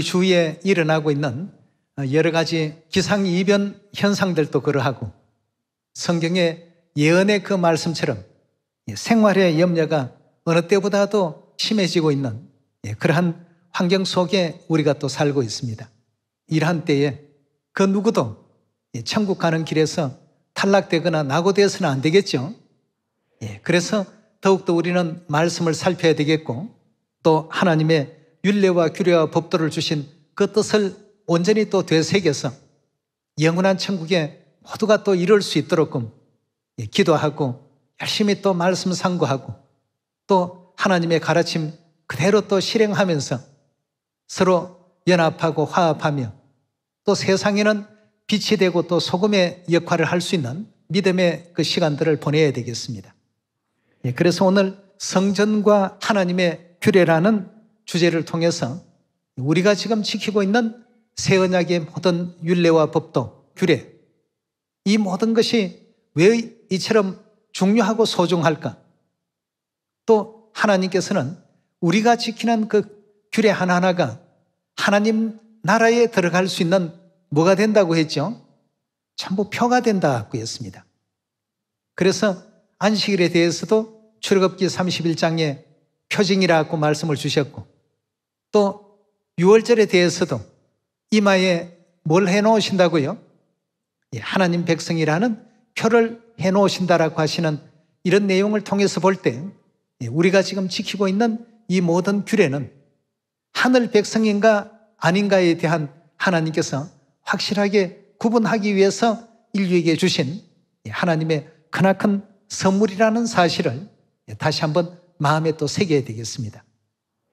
우리 주위에 일어나고 있는 어, 여러 가지 기상이변 현상들도 그러하고 성경의 예언의 그 말씀처럼 예, 생활의 염려가 어느 때보다도 심해지고 있는 예, 그러한 환경 속에 우리가 또 살고 있습니다. 이러한 때에 그 누구도 예, 천국 가는 길에서 탈락되거나 낙오되어서는 안 되겠죠. 그래서 더욱더 우리는 말씀을 살펴야 되겠고 또 하나님의 윤례와 규례와 법도를 주신 그 뜻을 온전히 또 되새겨서 영원한 천국에 모두가 또 이룰 수 있도록끔 예, 기도하고 열심히 또 말씀 상고하고 또 하나님의 가르침 그대로 또 실행하면서 서로 연합하고 화합하며 또 세상에는 빛이 되고 또 소금의 역할을 할 수 있는 믿음의 그 시간들을 보내야 되겠습니다. 예, 그래서 오늘 성전과 하나님의 규례라는 주제를 통해서 우리가 지금 지키고 있는 새 언약의 모든 윤례와 법도, 규례, 이 모든 것이 왜 이처럼 중요하고 소중할까? 또 하나님께서는 우리가 지키는 그 규례 하나하나가 하나님 나라에 들어갈 수 있는 뭐가 된다고 했죠? 전부 표가 된다고 했습니다. 그래서 안식일에 대해서도 출애굽기 31장에 표징이라고 말씀을 주셨고 또 6월절에 대해서도 이마에 뭘 해놓으신다고요? 예, 하나님 백성이라는 표를 해놓으신다라고 하시는 이런 내용을 통해서 볼때 예, 우리가 지금 지키고 있는 이 모든 규례는 하늘 백성인가 아닌가에 대한 하나님께서 확실하게 구분하기 위해서 인류에게 주신 예, 하나님의 크나큰 선물이라는 사실을 다시 한번 마음에 또 새겨야 되겠습니다.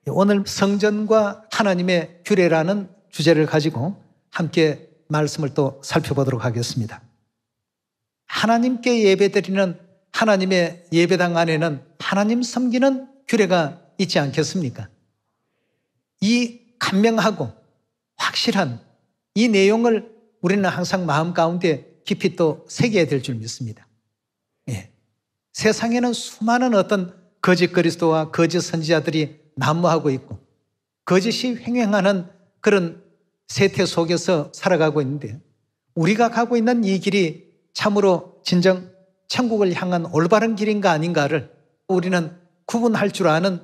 오늘 성전과 하나님의 규례라는 주제를 가지고 함께 말씀을 또 살펴보도록 하겠습니다. 하나님께 예배드리는 하나님의 예배당 안에는 하나님 섬기는 규례가 있지 않겠습니까? 이 간명하고 확실한 이 내용을 우리는 항상 마음 가운데 깊이 또 새겨야 될 줄 믿습니다. 예. 세상에는 수많은 어떤 거짓 그리스도와 거짓 선지자들이 난무하고 있고 거짓이 횡행하는 그런 세태 속에서 살아가고 있는데 우리가 가고 있는 이 길이 참으로 진정 천국을 향한 올바른 길인가 아닌가를 우리는 구분할 줄 아는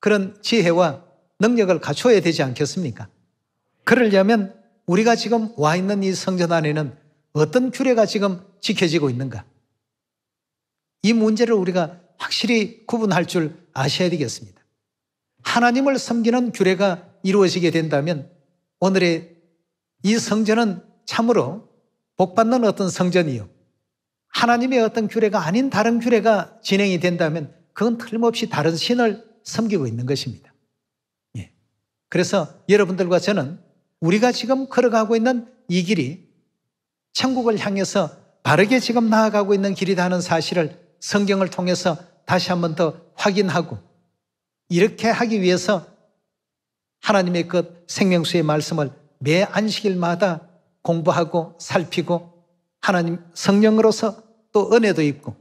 그런 지혜와 능력을 갖춰야 되지 않겠습니까? 그러려면 우리가 지금 와 있는 이 성전 안에는 어떤 규례가 지금 지켜지고 있는가? 이 문제를 우리가 확실히 구분할 줄 아셔야 되겠습니다. 하나님을 섬기는 규례가 이루어지게 된다면 오늘의 이 성전은 참으로 복받는 어떤 성전이요. 하나님의 어떤 규례가 아닌 다른 규례가 진행이 된다면 그건 틀림없이 다른 신을 섬기고 있는 것입니다. 예. 그래서 여러분들과 저는 우리가 지금 걸어가고 있는 이 길이 천국을 향해서 바르게 지금 나아가고 있는 길이다 하는 사실을 성경을 통해서 다시 한 번 더 확인하고 이렇게 하기 위해서 하나님의 그 생명수의 말씀을 매 안식일마다 공부하고 살피고 하나님 성령으로서 또 은혜도 입고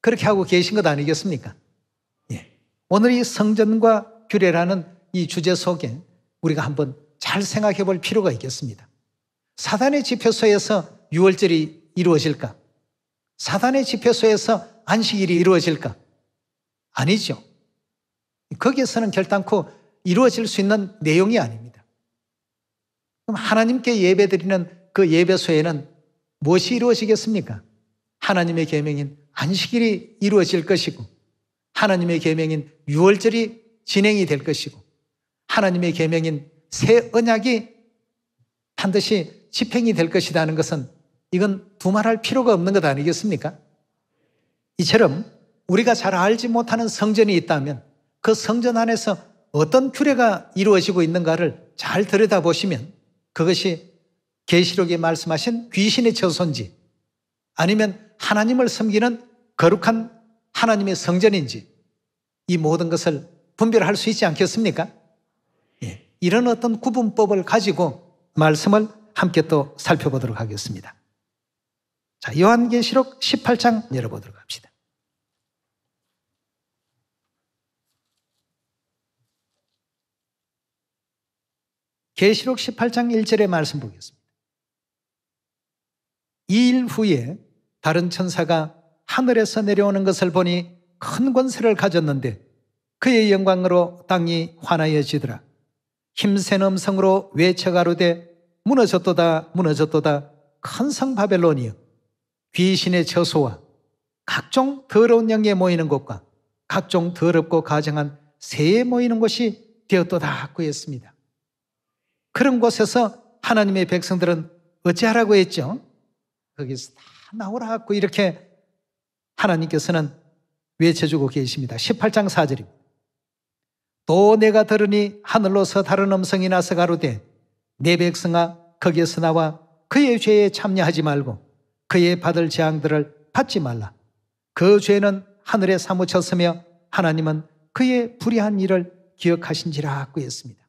그렇게 하고 계신 것 아니겠습니까? 예. 오늘 이 성전과 규례라는 이 주제 속에 우리가 한번 잘 생각해 볼 필요가 있겠습니다. 사단의 지표소에서 6월절이 이루어질까? 사단의 지표소에서 안식일이 이루어질까? 아니죠. 거기에서는 결단코 이루어질 수 있는 내용이 아닙니다. 그럼 하나님께 예배드리는 그 예배소에는 무엇이 이루어지겠습니까? 하나님의 계명인 안식일이 이루어질 것이고 하나님의 계명인 유월절이 진행이 될 것이고 하나님의 계명인 새 언약이 반드시 집행이 될 것이라는 것은 이건 두말할 필요가 없는 것 아니겠습니까? 이처럼 우리가 잘 알지 못하는 성전이 있다면 그 성전 안에서 어떤 규례가 이루어지고 있는가를 잘 들여다보시면 그것이 계시록에 말씀하신 귀신의 처소인지 아니면 하나님을 섬기는 거룩한 하나님의 성전인지 이 모든 것을 분별할 수 있지 않겠습니까? 예. 이런 어떤 구분법을 가지고 말씀을 함께 또 살펴보도록 하겠습니다. 자, 요한계시록 18장 열어보도록 합시다. 계시록 18장 1절의 말씀 보겠습니다. 이일 후에 다른 천사가 하늘에서 내려오는 것을 보니 큰 권세를 가졌는데 그의 영광으로 땅이 환하여지더라. 힘센 음성으로 외쳐가로되 무너졌도다 무너졌도다 큰 성 바벨론이여 귀신의 처소와 각종 더러운 영에 모이는 곳과 각종 더럽고 가정한 새에 모이는 곳이 되었도다 하고 했습니다. 그런 곳에서 하나님의 백성들은 어찌하라고 했죠? 거기서 다 나오라고 이렇게 하나님께서는 외쳐주고 계십니다. 18장 4절입니다. 또 내가 들으니 하늘로서 다른 음성이 나서 가로되 내 백성아 거기에서 나와 그의 죄에 참여하지 말고 그의 받을 재앙들을 받지 말라. 그 죄는 하늘에 사무쳤으며 하나님은 그의 불의한 일을 기억하신지라 하고 했습니다.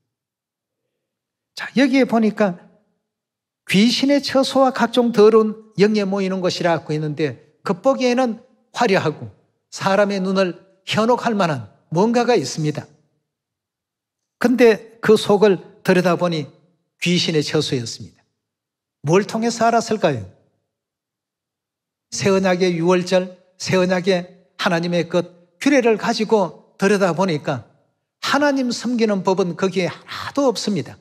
자, 여기에 보니까 귀신의 처소와 각종 더러운 영에 모이는 것이라고 했는데 겉보기에는 그 화려하고 사람의 눈을 현혹할 만한 뭔가가 있습니다. 근데 그 속을 들여다보니 귀신의 처소였습니다. 뭘 통해서 알았을까요? 새언약의 유월절, 새언약의 하나님의 끝, 규례를 가지고 들여다보니까 하나님 섬기는 법은 거기에 하나도 없습니다.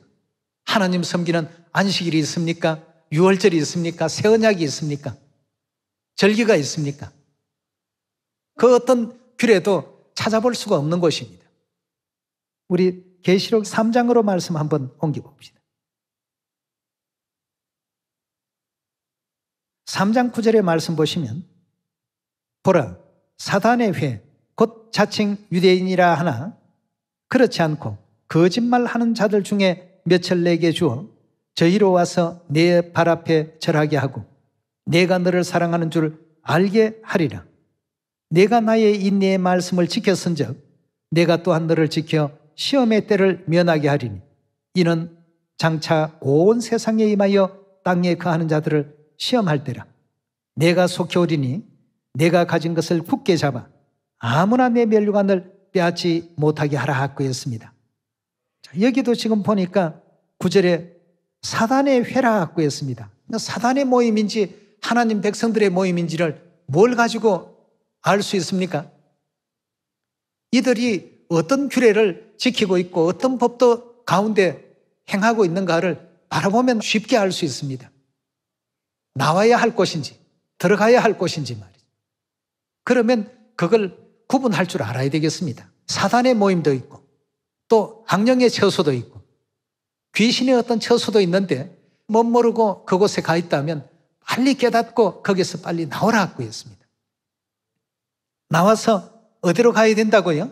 하나님 섬기는 안식일이 있습니까? 유월절이 있습니까? 새 언약이 있습니까? 절기가 있습니까? 그 어떤 길에도 찾아볼 수가 없는 것입니다. 우리 계시록 3장으로 말씀 한번 옮겨 봅시다. 3장 9절의 말씀 보시면 보라 사단의 회 곧 자칭 유대인이라 하나 그렇지 않고 거짓말하는 자들 중에 며칠 내게 주어 저희로 와서 내 발 앞에 절하게 하고 내가 너를 사랑하는 줄 알게 하리라. 내가 나의 인내의 말씀을 지켰은즉 내가 또한 너를 지켜 시험의 때를 면하게 하리니 이는 장차 온 세상에 임하여 땅에 거하는 자들을 시험할 때라. 내가 속히 오리니 내가 가진 것을 굳게 잡아 아무나 내 멸류관을 빼앗지 못하게 하라 하였습니다. 여기도 지금 보니까 구절에 사단의 회라 구했습니다. 사단의 모임인지 하나님 백성들의 모임인지를 뭘 가지고 알 수 있습니까? 이들이 어떤 규례를 지키고 있고 어떤 법도 가운데 행하고 있는가를 바라보면 쉽게 알 수 있습니다. 나와야 할 곳인지 들어가야 할 곳인지 말이죠. 그러면 그걸 구분할 줄 알아야 되겠습니다. 사단의 모임도 있고 또 악령의 처소도 있고 귀신의 어떤 처소도 있는데 못 모르고 그곳에 가 있다면 빨리 깨닫고 거기서 빨리 나오라고 했습니다. 나와서 어디로 가야 된다고요?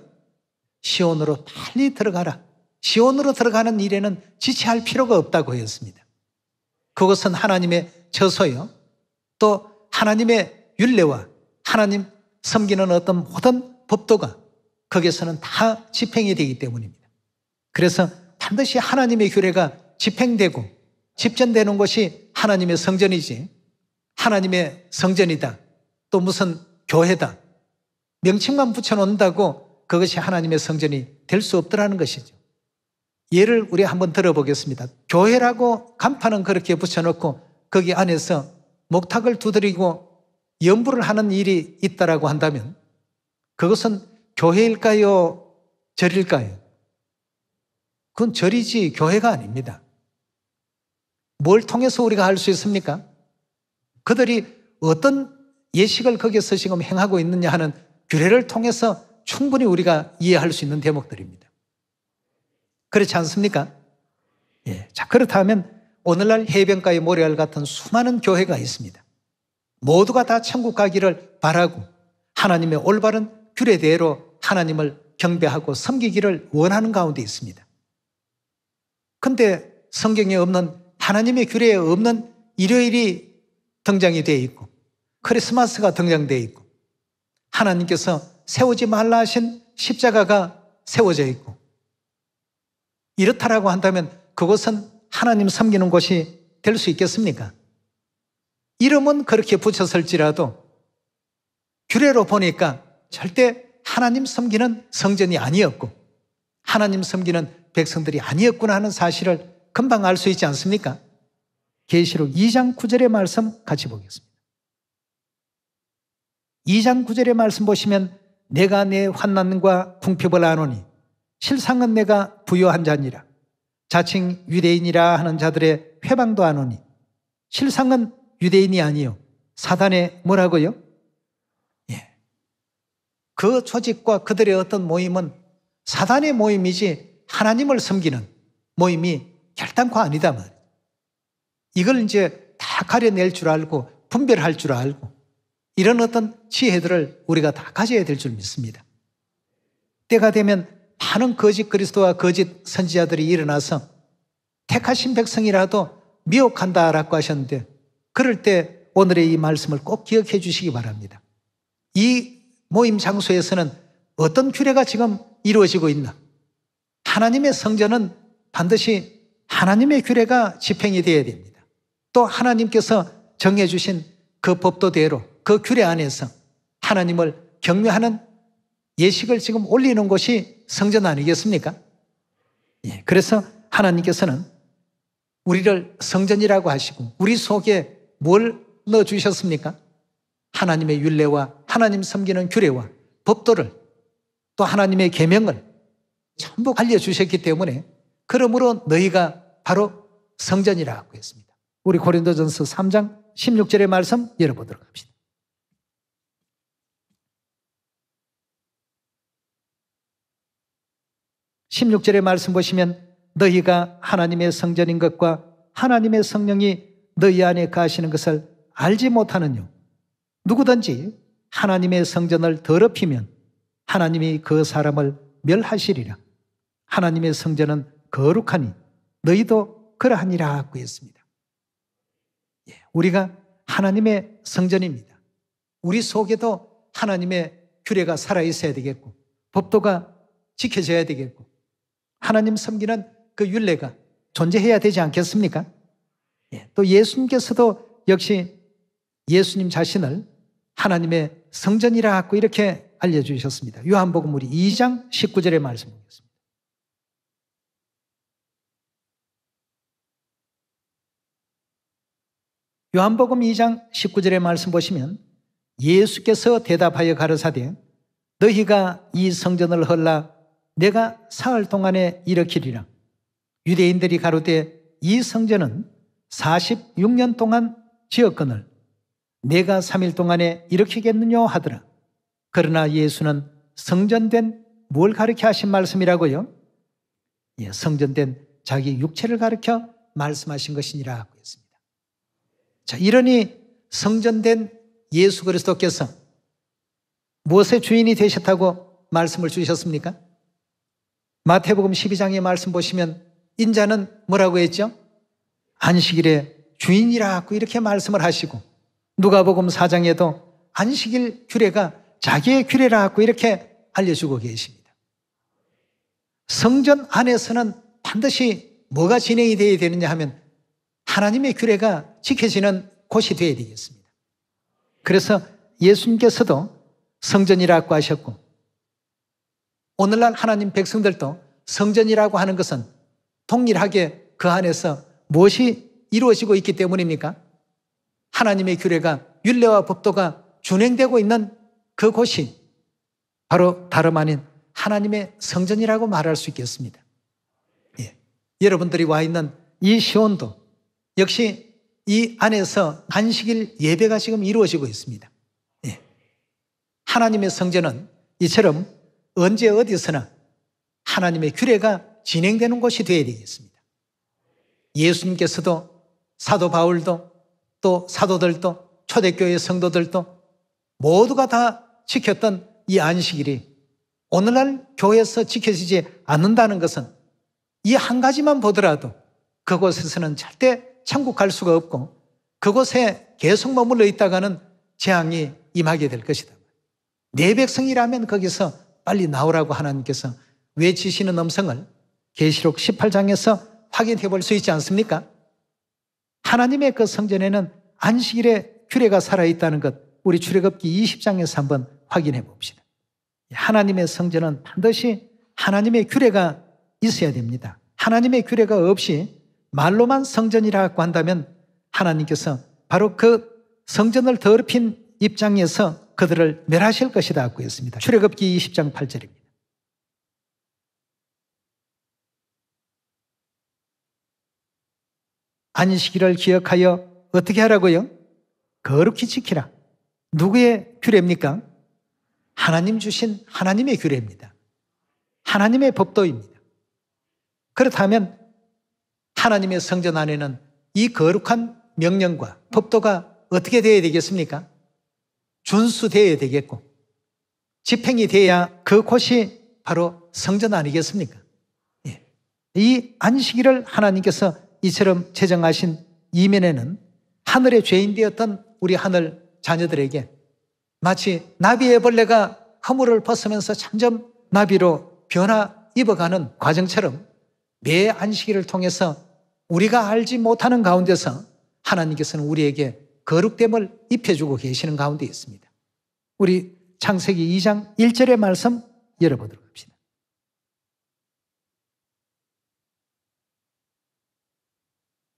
시온으로 빨리 들어가라. 시온으로 들어가는 일에는 지체할 필요가 없다고 했습니다. 그것은 하나님의 처소요또 하나님의 윤례와 하나님 섬기는 어떤 모든 법도가 거기서는 에다 집행이 되기 때문입니다. 그래서 반드시 하나님의 규례가 집행되고 집전되는 것이 하나님의 성전이지 하나님의 성전이다. 또 무슨 교회다. 명칭만 붙여놓는다고 그것이 하나님의 성전이 될 수 없더라는 것이죠. 예를 우리 한번 들어보겠습니다. 교회라고 간판은 그렇게 붙여놓고 거기 안에서 목탁을 두드리고 연부를 하는 일이 있다라고 한다면 그것은 교회일까요? 절일까요? 그건 절이지 교회가 아닙니다. 뭘 통해서 우리가 알수 있습니까? 그들이 어떤 예식을 거기서 지금 행하고 있느냐 하는 규례를 통해서 충분히 우리가 이해할 수 있는 대목들입니다. 그렇지 않습니까? 예. 자, 그렇다면 오늘날 해변가의 모래알 같은 수많은 교회가 있습니다. 모두가 다 천국 가기를 바라고 하나님의 올바른 규례대로 하나님을 경배하고 섬기기를 원하는 가운데 있습니다. 근데 성경에 없는 하나님의 규례에 없는 일요일이 등장이 되어 있고 크리스마스가 등장되어 있고 하나님께서 세우지 말라 하신 십자가가 세워져 있고 이렇다라고 한다면 그것은 하나님 섬기는 것이 될 수 있겠습니까? 이름은 그렇게 붙였을지라도 규례로 보니까 절대 하나님 섬기는 성전이 아니었고 하나님 섬기는 백성들이 아니었구나 하는 사실을 금방 알 수 있지 않습니까? 계시록 2장 9절의 말씀 같이 보겠습니다. 2장 9절의 말씀 보시면 내가 내 환난과 궁핍을 아노니 실상은 내가 부여한 자니라 자칭 유대인이라 하는 자들의 회방도 아노니 실상은 유대인이 아니요 사단의 뭐라고요? 예. 그 조직과 그들의 어떤 모임은 사단의 모임이지 하나님을 섬기는 모임이 결단코 아니다 이걸 이제 다 가려낼 줄 알고 분별할 줄 알고 이런 어떤 지혜들을 우리가 다 가져야 될 줄 믿습니다. 때가 되면 많은 거짓 그리스도와 거짓 선지자들이 일어나서 택하신 백성이라도 미혹한다라고 하셨는데 그럴 때 오늘의 이 말씀을 꼭 기억해 주시기 바랍니다. 이 모임 장소에서는 어떤 규례가 지금 이루어지고 있나? 하나님의 성전은 반드시 하나님의 규례가 집행이 되어야 됩니다. 또 하나님께서 정해주신 그 법도대로 그 규례 안에서 하나님을 경외하는 예식을 지금 올리는 것이 성전 아니겠습니까? 예, 그래서 하나님께서는 우리를 성전이라고 하시고 우리 속에 뭘 넣어주셨습니까? 하나님의 윤례와 하나님 섬기는 규례와 법도를 또 하나님의 계명을 전부 알려주셨기 때문에 그러므로 너희가 바로 성전이라고 했습니다. 우리 고린도전서 3장 16절의 말씀 열어보도록 합시다. 1 6절의 말씀 보시면 너희가 하나님의 성전인 것과 하나님의 성령이 너희 안에 가시는 것을 알지 못하는요. 누구든지 하나님의 성전을 더럽히면 하나님이 그 사람을 멸하시리라. 하나님의 성전은 거룩하니 너희도 그러하니라 하고 있습니다 예, 우리가 하나님의 성전입니다. 우리 속에도 하나님의 규례가 살아있어야 되겠고 법도가 지켜져야 되겠고 하나님 섬기는 그 윤례가 존재해야 되지 않겠습니까? 예, 또 예수님께서도 역시 예수님 자신을 하나님의 성전이라 하고 이렇게 알려주셨습니다. 요한복음 우리 2장 19절의 말씀 보겠습니다. 요한복음 2장 19절의 말씀 보시면 예수께서 대답하여 가르사되 너희가 이 성전을 헐라 내가 사흘 동안에 일으키리라. 유대인들이 가로되 이 성전은 46년 동안 지었거늘 내가 3일 동안에 일으키겠느냐 하더라. 그러나 예수는 성전된 뭘가르쳐 하신 말씀이라고요? 예, 성전된 자기 육체를 가르켜 말씀하신 것이니라고 했습니다. 자, 이러니 성전된 예수 그리스도께서 무엇의 주인이 되셨다고 말씀을 주셨습니까? 마태복음 12장의 말씀 보시면 인자는 뭐라고 했죠? 안식일의 주인이라고 이렇게 말씀을 하시고 누가복음 4장에도 안식일 규례가 자기의 규례라 갖고 이렇게 알려주고 계십니다. 성전 안에서는 반드시 뭐가 진행이 되어야 되느냐 하면 하나님의 규례가 지켜지는 곳이 되어야 되겠습니다. 그래서 예수님께서도 성전이라고 하셨고 오늘날 하나님 백성들도 성전이라고 하는 것은 동일하게 그 안에서 무엇이 이루어지고 있기 때문입니까? 하나님의 규례가 율례와 법도가 준행되고 있는 그곳이 바로 다름 아닌 하나님의 성전이라고 말할 수 있겠습니다. 예. 여러분들이 와 있는 이 시온도 역시 이 안에서 안식일 예배가 지금 이루어지고 있습니다. 예. 하나님의 성전은 이처럼 언제 어디서나 하나님의 규례가 진행되는 곳이 되어야 되겠습니다. 예수님께서도 사도 바울도 또 사도들도 초대교회 성도들도 모두가 다 지켰던 이 안식일이 오늘날 교회에서 지켜지지 않는다는 것은 이 한 가지만 보더라도 그곳에서는 절대 천국 갈 수가 없고 그곳에 계속 머물러 있다가는 재앙이 임하게 될 것이다. 내 백성이라면 거기서 빨리 나오라고 하나님께서 외치시는 음성을 계시록 18장에서 확인해 볼 수 있지 않습니까? 하나님의 그 성전에는 안식일의 규례가 살아 있다는 것 우리 출애굽기 20장에서 한번 확인해 봅시다. 하나님의 성전은 반드시 하나님의 규례가 있어야 됩니다. 하나님의 규례가 없이 말로만 성전이라고 한다면 하나님께서 바로 그 성전을 더럽힌 입장에서 그들을 멸하실 것이다 하고 있습니다. 출애굽기 20장 8절입니다. 안식일을 기억하여 어떻게 하라고요? 거룩히 지키라. 누구의 규례입니까? 하나님 주신 하나님의 규례입니다. 하나님의 법도입니다. 그렇다면 하나님의 성전 안에는 이 거룩한 명령과 법도가 어떻게 되어야 되겠습니까? 준수되어야 되겠고 집행이 되어야 그곳이 바로 성전 아니겠습니까? 예. 이 안식일을 하나님께서 이처럼 제정하신 이면에는 하늘의 죄인 되었던 우리 하늘 자녀들에게 마치 나비의 벌레가 허물을 벗으면서 점점 나비로 변화 입어가는 과정처럼 매 안식일을 통해서 우리가 알지 못하는 가운데서 하나님께서는 우리에게 거룩됨을 입혀주고 계시는 가운데 있습니다. 우리 창세기 2장 1절의 말씀 열어보도록 합시다.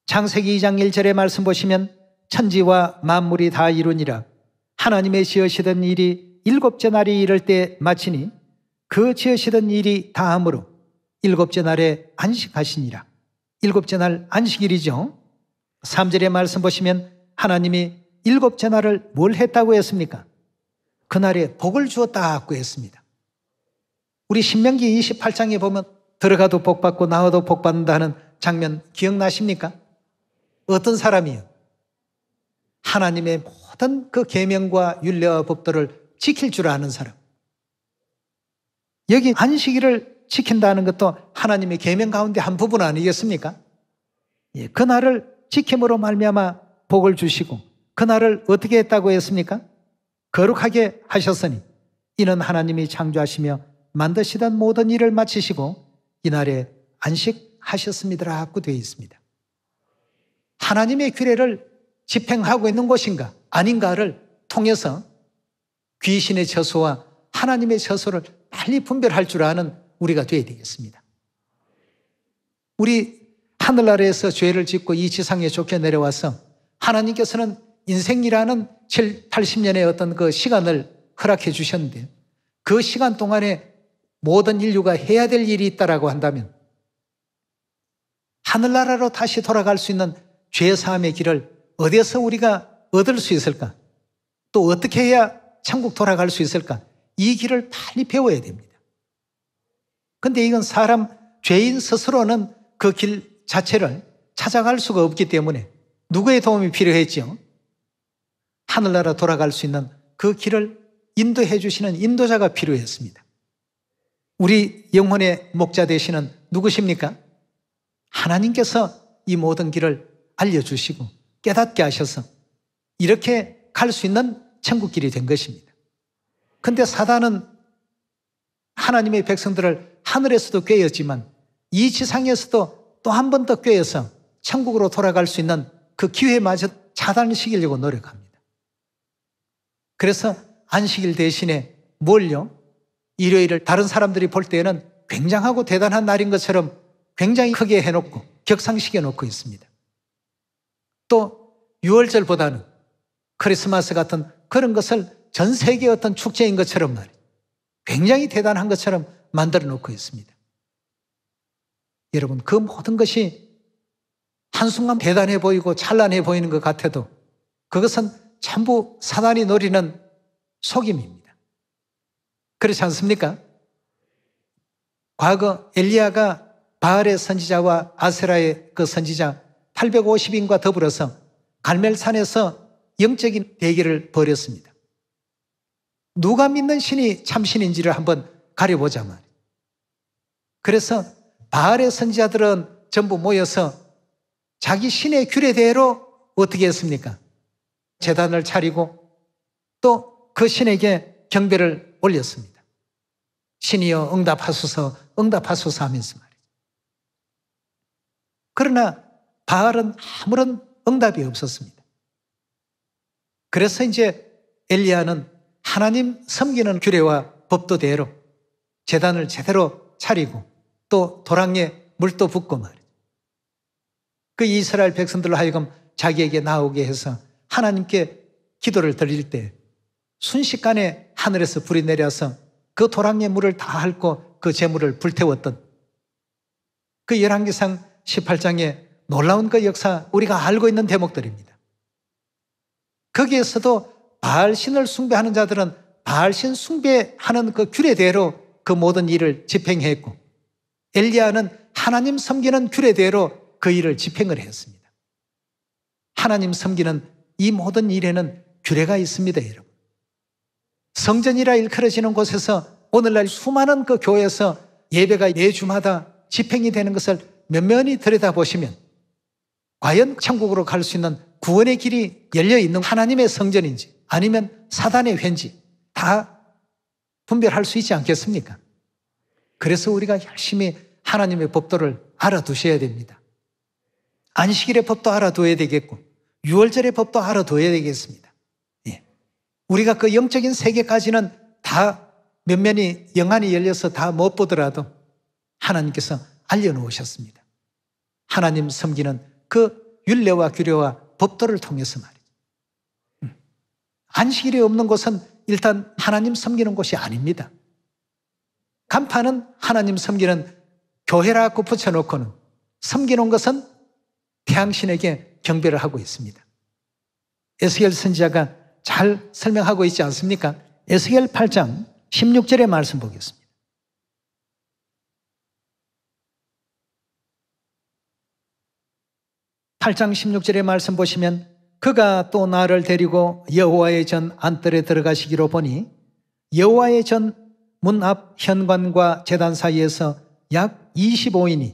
창세기 2장 1절의 말씀 보시면 천지와 만물이 다 이루니라 하나님의 지으시던 일이 일곱째 날이 이를 때 마치니 그 지으시던 일이 다함으로 일곱째 날에 안식하시니라. 일곱째 날 안식일이죠. 3절의 말씀 보시면 하나님이 일곱째 날을 뭘 했다고 했습니까? 그날에 복을 주었다고 했습니다. 우리 신명기 28장에 보면 들어가도 복받고 나와도 복받는다 는 장면 기억나십니까? 어떤 사람이요? 하나님의 같은 그 계명과 윤례와 법도를 지킬 줄 아는 사람. 여기 안식일을 지킨다는 것도 하나님의 계명 가운데 한 부분 아니겠습니까? 예, 그날을 지킴으로 말미암아 복을 주시고 그날을 어떻게 했다고 했습니까? 거룩하게 하셨으니 이는 하나님이 창조하시며 만드시던 모든 일을 마치시고 이날에 안식하셨습니다라고 되어 있습니다. 하나님의 규례를 집행하고 있는 것인가 아닌가를 통해서 귀신의 처소와 하나님의 처소를 빨리 분별할 줄 아는 우리가 되어야 되겠습니다. 우리 하늘나라에서 죄를 짓고 이 지상에 좋게 내려와서 하나님께서는 인생이라는 7, 80년의 어떤 그 시간을 허락해 주셨는데 그 시간 동안에 모든 인류가 해야 될 일이 있다라고 한다면 하늘나라로 다시 돌아갈 수 있는 죄사함의 길을 어디에서 우리가 얻을 수 있을까? 또 어떻게 해야 천국 돌아갈 수 있을까? 이 길을 빨리 배워야 됩니다. 근데 이건 사람, 죄인 스스로는 그 길 자체를 찾아갈 수가 없기 때문에 누구의 도움이 필요했지요? 하늘나라 돌아갈 수 있는 그 길을 인도해 주시는 인도자가 필요했습니다. 우리 영혼의 목자 되시는 누구십니까? 하나님께서 이 모든 길을 알려주시고 깨닫게 하셔서 이렇게 갈 수 있는 천국길이 된 것입니다. 근데 사단은 하나님의 백성들을 하늘에서도 꾀였지만 이 지상에서도 또 한 번 더 꾀여서 천국으로 돌아갈 수 있는 그 기회마저 차단시키려고 노력합니다. 그래서 안식일 대신에 뭘요? 일요일을 다른 사람들이 볼 때에는 굉장하고 대단한 날인 것처럼 굉장히 크게 해놓고 격상시켜놓고 있습니다. 또 6월절보다는 크리스마스 같은 그런 것을 전 세계 의 어떤 축제인 것처럼 말이죠. 굉장히 대단한 것처럼 만들어 놓고 있습니다. 여러분, 그 모든 것이 한순간 대단해 보이고 찬란해 보이는 것 같아도 그것은 전부 사단이 노리는 속임입니다. 그렇지 않습니까? 과거 엘리야가 바알의 선지자와 아세라의 그 선지자 850인과 더불어서 갈멜산에서 영적인 대결을 벌였습니다. 누가 믿는 신이 참신인지를 한번 가려보자 말이에요. 그래서 바알의 선지자들은 전부 모여서 자기 신의 규례대로 어떻게 했습니까? 재단을 차리고 또 그 신에게 경배를 올렸습니다. 신이여 응답하소서 응답하소서 하면서 말이죠. 그러나 바알은 아무런 응답이 없었습니다. 그래서 이제 엘리야는 하나님 섬기는 규례와 법도대로 재단을 제대로 차리고 또 도랑에 물도 붓고 말이죠. 그 이스라엘 백성들로 하여금 자기에게 나오게 해서 하나님께 기도를 드릴 때 순식간에 하늘에서 불이 내려서 그 도랑에 물을 다 핥고 그 재물을 불태웠던 그 열왕기상 18장에 놀라운 그 역사, 우리가 알고 있는 대목들입니다. 거기에서도 바알 신을 숭배하는 자들은 바알 신 숭배하는 그 규례대로 그 모든 일을 집행했고 엘리야는 하나님 섬기는 규례대로 그 일을 집행을 했습니다. 하나님 섬기는 이 모든 일에는 규례가 있습니다, 여러분. 성전이라 일컬어지는 곳에서 오늘날 수많은 그 교회에서 예배가 예 주마다 집행이 되는 것을 면면히 들여다보시면 과연 천국으로 갈 수 있는 구원의 길이 열려 있는 하나님의 성전인지 아니면 사단의 회인지 다 분별할 수 있지 않겠습니까? 그래서 우리가 열심히 하나님의 법도를 알아두셔야 됩니다. 안식일의 법도 알아둬야 되겠고, 6월절의 법도 알아둬야 되겠습니다. 예. 우리가 그 영적인 세계까지는 다 면면이 영안이 열려서 다 못 보더라도 하나님께서 알려놓으셨습니다. 하나님 섬기는 그 윤례와 규례와 법도를 통해서 말이죠. 음. 안식일이 없는 곳은 일단 하나님 섬기는 곳이 아닙니다. 간판은 하나님 섬기는 교회라고 붙여놓고는 섬기는 것은 태양신에게 경배를 하고 있습니다. 에스겔 선지자가 잘 설명하고 있지 않습니까? 에스겔 8장 16절의 말씀 보겠습니다. 8장 16절의 말씀 보시면 그가 또 나를 데리고 여호와의 전 안뜰에 들어가시기로 보니 여호와의 전 문 앞 현관과 재단 사이에서 약 25인이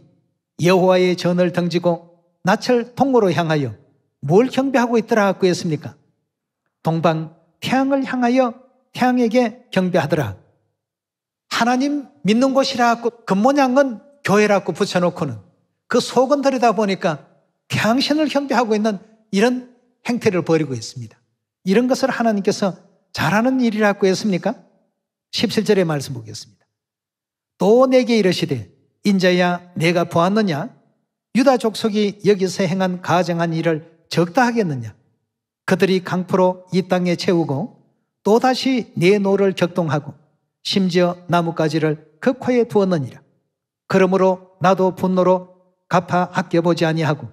여호와의 전을 등지고 낯을 통으로 향하여 뭘 경배하고 있더라 하고 했습니까? 동방 태양을 향하여 태양에게 경배하더라. 하나님 믿는 곳이라 하고 근모양은 그 교회라고 붙여놓고는 그 속은 들여다 보니까 당신을 현비하고 있는 이런 행태를 벌이고 있습니다. 이런 것을 하나님께서 잘하는 일이라고 했습니까? 17절의 말씀 보겠습니다. 또 내게 이르시되 인자야 내가 보았느냐? 유다 족속이 여기서 행한 가정한 일을 적다 하겠느냐? 그들이 강포로 이 땅에 채우고 또다시 내 노를 격동하고 심지어 나뭇가지를 극화에 그 두었느니라. 그러므로 나도 분노로 갚아 아껴보지 아니하고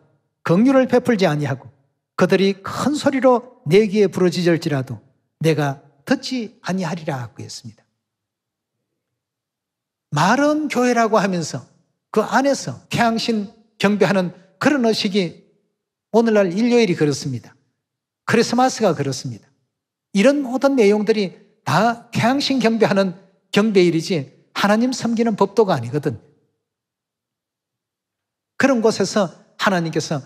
긍휼을 베풀지 아니하고 그들이 큰 소리로 내기에 부르짖을지라도 내가 듣지 아니하리라 하고 했습니다. 말은 교회라고 하면서 그 안에서 태양신 경배하는 그런 의식이 오늘날 일요일이 그렇습니다. 크리스마스가 그렇습니다. 이런 모든 내용들이 다 태양신 경배하는 경배일이지 하나님 섬기는 법도가 아니거든. 그런 곳에서 하나님께서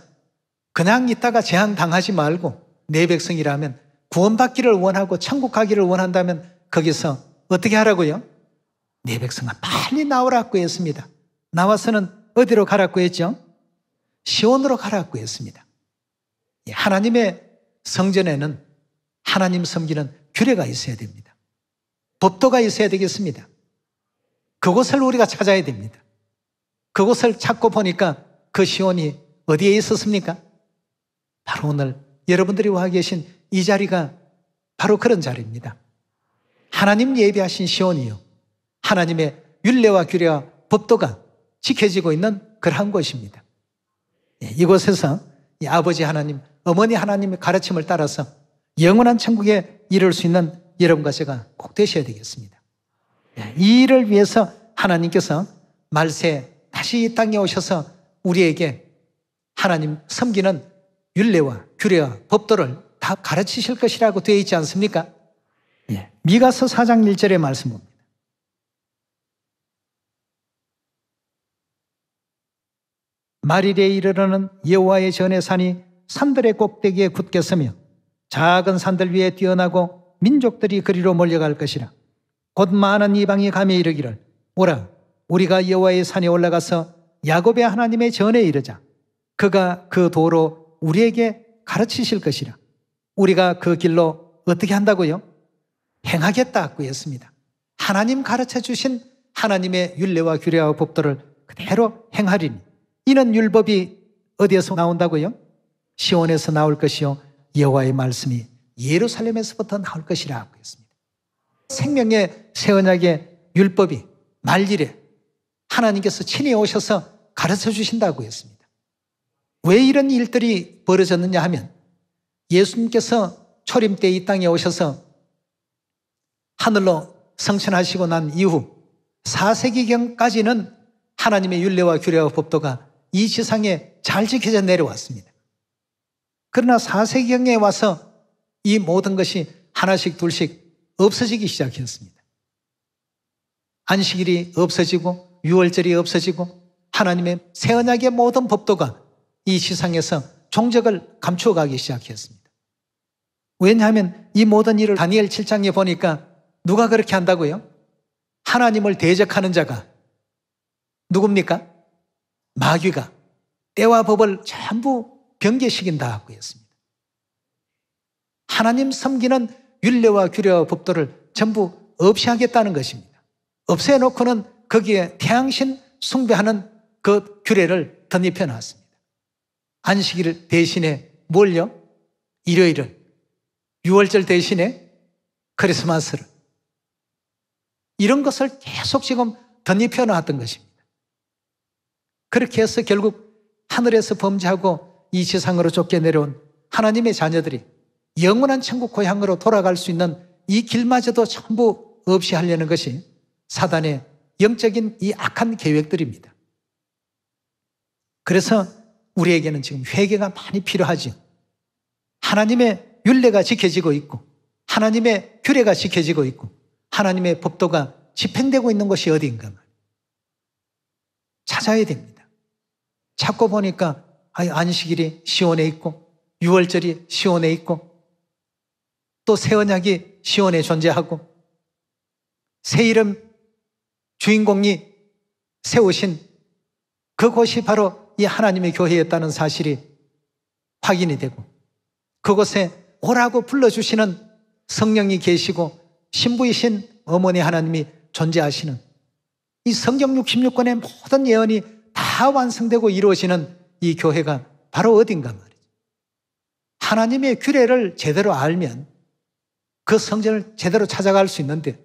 그냥 있다가 제한 당하지 말고 내 백성이라면 구원받기를 원하고 천국 가기를 원한다면 거기서 어떻게 하라고요? 내 백성아 빨리 나오라고 했습니다. 나와서는 어디로 가라고 했죠? 시온으로 가라고 했습니다. 예, 하나님의 성전에는 하나님 섬기는 규례가 있어야 됩니다. 법도가 있어야 되겠습니다. 그곳을 우리가 찾아야 됩니다. 그곳을 찾고 보니까 그 시온이 어디에 있었습니까? 바로 오늘 여러분들이 와 계신 이 자리가 바로 그런 자리입니다. 하나님 예비하신 시온이요. 하나님의 윤례와 규례와 법도가 지켜지고 있는 그러한 곳입니다. 예, 이곳에서 이 아버지 하나님, 어머니 하나님의 가르침을 따라서 영원한 천국에 이룰 수 있는 여러분과 제가 꼭 되셔야 되겠습니다. 예, 이 일을 위해서 하나님께서 말세 다시 이 땅에 오셔서 우리에게 하나님 섬기는 윤례와 규례와 법도를 다 가르치실 것이라고 되어 있지 않습니까? 예. 미가서 4장 1절의 말씀입니다. 말일에 이르러는 여호와의 전의 산이 산들의 꼭대기에 굳게 서며 작은 산들 위에 뛰어나고 민족들이 그리로 몰려갈 것이라 곧 많은 이방이 감에 이르기를 오라 우리가 여호와의 산에 올라가서 야곱의 하나님의 전에 이르자 그가 그 도로 우리에게 가르치실 것이라. 우리가 그 길로 어떻게 한다고요? 행하겠다 구했습니다. 하나님 가르쳐 주신 하나님의 윤례와 규례와 법도를 그대로 행하리니 이는 율법이 어디에서 나온다고요? 시온에서 나올 것이요 여호와의 말씀이 예루살렘에서부터 나올 것이라고 했습니다. 생명의 새 언약의 율법이 말일에 하나님께서 친히 오셔서 가르쳐 주신다고 했습니다. 왜 이런 일들이 벌어졌느냐 하면 예수님께서 초림 때 이 땅에 오셔서 하늘로 성천하시고 난 이후 4세기경까지는 하나님의 윤례와 규례와 법도가 이 지상에 잘 지켜져 내려왔습니다. 그러나 4세기경에 와서 이 모든 것이 하나씩 둘씩 없어지기 시작했습니다. 안식일이 없어지고 유월절이 없어지고 하나님의 새 언약의 모든 법도가 이세상에서 종적을 감추어가기 시작했습니다. 왜냐하면 이 모든 일을 다니엘 7장에 보니까 누가 그렇게 한다고요? 하나님을 대적하는 자가 누굽니까? 마귀가 때와 법을 전부 경계시킨다 하고 했습니다. 하나님 섬기는 윤례와 규례와 법도를 전부 없이 하겠다는 것입니다. 없애놓고는 거기에 태양신 숭배하는 그 규례를 덧입혀 놨습니다. 안식일 대신에 뭘요? 일요일을. 6월절 대신에 크리스마스를. 이런 것을 계속 지금 덧입혀 놨던 것입니다. 그렇게 해서 결국 하늘에서 범죄하고 이세상으로 쫓겨 내려온 하나님의 자녀들이 영원한 천국 고향으로 돌아갈 수 있는 이 길마저도 전부 없이 하려는 것이 사단의 영적인 이 악한 계획들입니다. 그래서 우리에게는 지금 회개가 많이 필요하지. 하나님의 윤례가 지켜지고 있고 하나님의 규례가 지켜지고 있고 하나님의 법도가 집행되고 있는 것이 어디인가 찾아야 됩니다. 찾고 보니까 아, 안식일이 시원해 있고 유월절이 시원해 있고 또 새 언약이 시원해 존재하고 새 이름 주인공이 세우신 그곳이 바로 이 하나님의 교회였다는 사실이 확인이 되고 그곳에 오라고 불러주시는 성령이 계시고 신부이신 어머니 하나님이 존재하시는 이 성경 66권의 모든 예언이 다 완성되고 이루어지는 이 교회가 바로 어딘가 말이죠. 하나님의 규례를 제대로 알면 그 성전을 제대로 찾아갈 수 있는데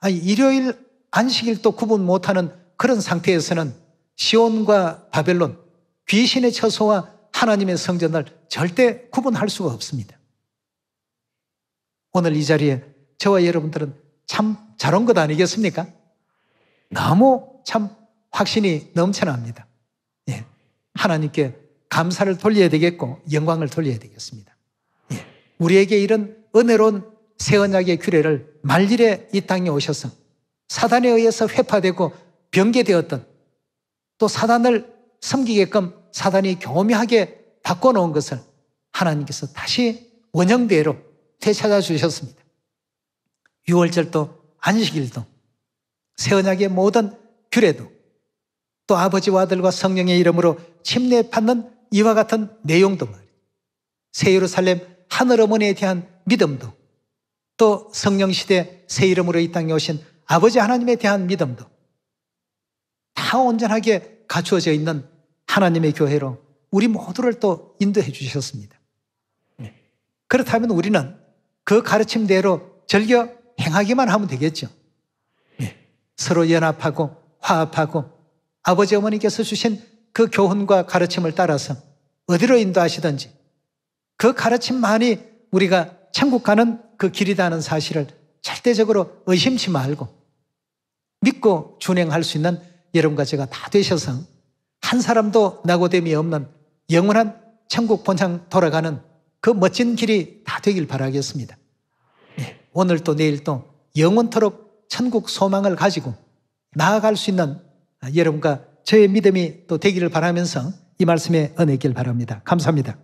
아니 일요일 안식일 도 구분 못하는 그런 상태에서는 시온과 바벨론, 귀신의 처소와 하나님의 성전을 절대 구분할 수가 없습니다. 오늘 이 자리에 저와 여러분들은 참 잘 온 것 아니겠습니까? 너무 참 확신이 넘쳐납니다. 예. 하나님께 감사를 돌려야 되겠고 영광을 돌려야 되겠습니다. 예. 우리에게 이런 은혜로운 새 언약의 규례를 말일에 이 땅에 오셔서 사단에 의해서 회파되고 변개되었던 또 사단을 섬기게끔 사단이 경험하게 바꿔놓은 것을 하나님께서 다시 원형대로 되찾아 주셨습니다. 6월절도 안식일도 새 언약의 모든 규례도 또 아버지와 아들과 성령의 이름으로 침례받는 이와 같은 내용도 말이에요. 새 예루살렘 하늘 어머니에 대한 믿음도 또 성령 시대 새 이름으로 이 땅에 오신 아버지 하나님에 대한 믿음도 다 온전하게 갖추어져 있는 하나님의 교회로 우리 모두를 또 인도해 주셨습니다. 네. 그렇다면 우리는 그 가르침대로 즐겨 행하기만 하면 되겠죠. 네. 서로 연합하고 화합하고 아버지 어머니께서 주신 그 교훈과 가르침을 따라서 어디로 인도하시든지 그 가르침만이 우리가 천국 가는 그길이다는 사실을 절대적으로 의심치 말고 믿고 준행할 수 있는 여러분과 제가 다 되셔서 한 사람도 낙오됨이 없는 영원한 천국 본향 돌아가는 그 멋진 길이 다 되길 바라겠습니다. 네, 오늘 또 내일 또 영원토록 천국 소망을 가지고 나아갈 수 있는 여러분과 저의 믿음이 또 되기를 바라면서 이 말씀에 은혜길 바랍니다. 감사합니다.